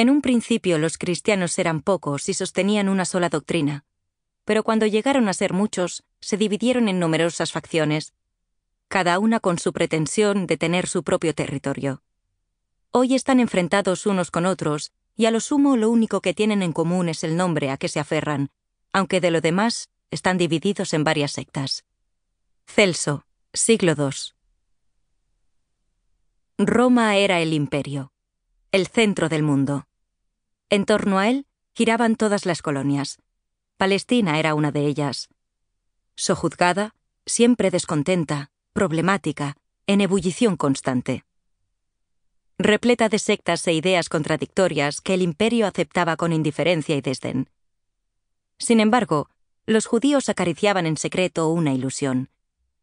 En un principio los cristianos eran pocos y sostenían una sola doctrina, pero cuando llegaron a ser muchos, se dividieron en numerosas facciones, cada una con su pretensión de tener su propio territorio. Hoy están enfrentados unos con otros, y a lo sumo lo único que tienen en común es el nombre a que se aferran, aunque de lo demás están divididos en varias sectas. Celso, siglo II. Roma era el imperio, el centro del mundo. En torno a él giraban todas las colonias. Palestina era una de ellas. Sojuzgada, siempre descontenta, problemática, en ebullición constante. Repleta de sectas e ideas contradictorias que el imperio aceptaba con indiferencia y desdén. Sin embargo, los judíos acariciaban en secreto una ilusión,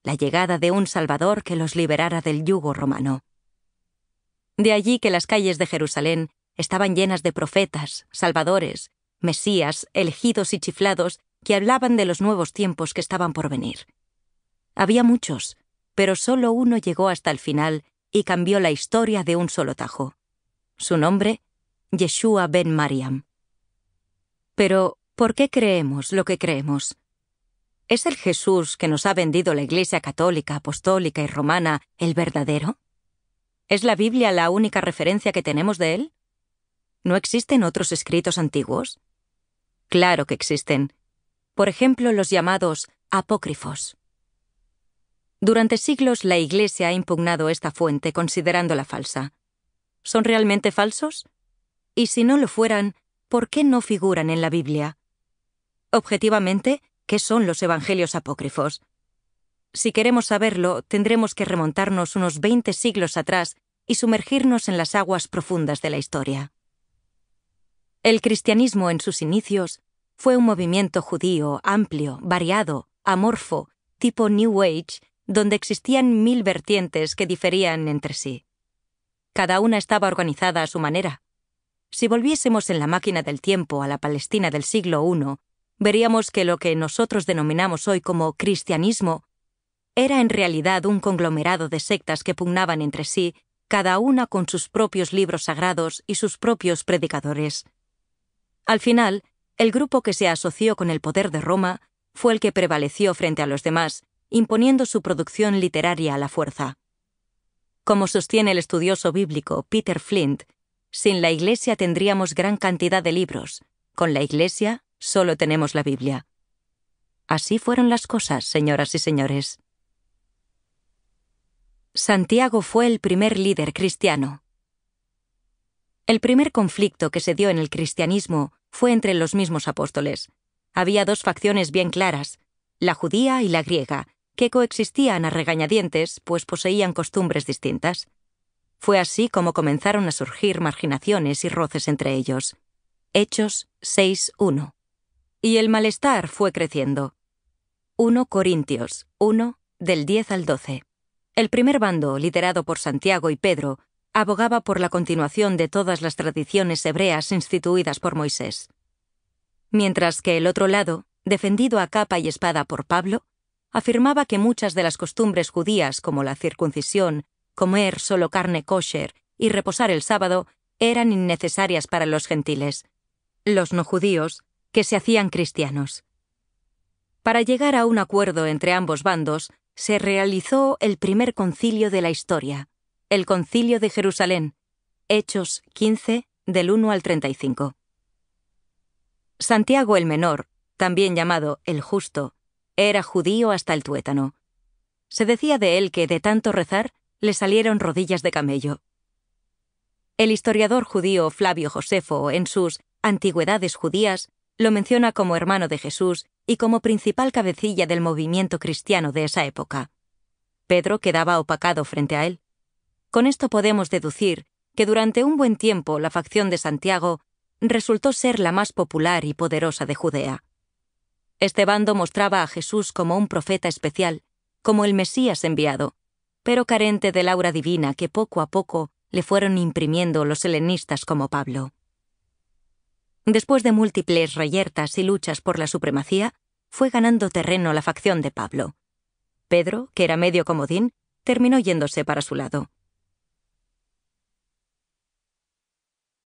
la llegada de un Salvador que los liberara del yugo romano. De allí que las calles de Jerusalén estaban llenas de profetas, salvadores, mesías, elegidos y chiflados que hablaban de los nuevos tiempos que estaban por venir. Había muchos, pero solo uno llegó hasta el final y cambió la historia de un solo tajo. Su nombre, Yeshua ben Mariam. Pero, ¿por qué creemos lo que creemos? ¿Es el Jesús que nos ha vendido la Iglesia católica, apostólica y romana el verdadero? ¿Es la Biblia la única referencia que tenemos de él? ¿No existen otros escritos antiguos? Claro que existen. Por ejemplo, los llamados apócrifos. Durante siglos la Iglesia ha impugnado esta fuente considerándola falsa. ¿Son realmente falsos? Y si no lo fueran, ¿por qué no figuran en la Biblia? Objetivamente, ¿qué son los Evangelios apócrifos? Si queremos saberlo, tendremos que remontarnos unos 20 siglos atrás y sumergirnos en las aguas profundas de la historia. El cristianismo en sus inicios fue un movimiento judío amplio, variado, amorfo, tipo New Age, donde existían mil vertientes que diferían entre sí. Cada una estaba organizada a su manera. Si volviésemos en la máquina del tiempo a la Palestina del siglo I, veríamos que lo que nosotros denominamos hoy como cristianismo era en realidad un conglomerado de sectas que pugnaban entre sí, cada una con sus propios libros sagrados y sus propios predicadores. Al final, el grupo que se asoció con el poder de Roma fue el que prevaleció frente a los demás, imponiendo su producción literaria a la fuerza. Como sostiene el estudioso bíblico Peter Flint, sin la Iglesia tendríamos gran cantidad de libros, con la Iglesia solo tenemos la Biblia. Así fueron las cosas, señoras y señores. Santiago fue el primer líder cristiano. El primer conflicto que se dio en el cristianismo fue entre los mismos apóstoles. Había dos facciones bien claras, la judía y la griega, que coexistían a regañadientes, pues poseían costumbres distintas. Fue así como comenzaron a surgir marginaciones y roces entre ellos. Hechos 6.1. Y el malestar fue creciendo. 1 Corintios 1, del 10 al 12. El primer bando, liderado por Santiago y Pedro, abogaba por la continuación de todas las tradiciones hebreas instituidas por Moisés. Mientras que el otro lado, defendido a capa y espada por Pablo, afirmaba que muchas de las costumbres judías, como la circuncisión, comer solo carne kosher y reposar el sábado, eran innecesarias para los gentiles, los no judíos, que se hacían cristianos. Para llegar a un acuerdo entre ambos bandos, se realizó el primer concilio de la historia, el Concilio de Jerusalén. Hechos 15, del 1 al 35. Santiago el Menor, también llamado el Justo, era judío hasta el tuétano. Se decía de él que de tanto rezar le salieron rodillas de camello. El historiador judío Flavio Josefo, en sus Antigüedades judías, lo menciona como hermano de Jesús y como principal cabecilla del movimiento cristiano de esa época. Pedro quedaba opacado frente a él. Con esto podemos deducir que durante un buen tiempo la facción de Santiago resultó ser la más popular y poderosa de Judea. Este bando mostraba a Jesús como un profeta especial, como el Mesías enviado, pero carente del aura divina que poco a poco le fueron imprimiendo los helenistas como Pablo. Después de múltiples reyertas y luchas por la supremacía, fue ganando terreno la facción de Pablo. Pedro, que era medio comodín, terminó yéndose para su lado.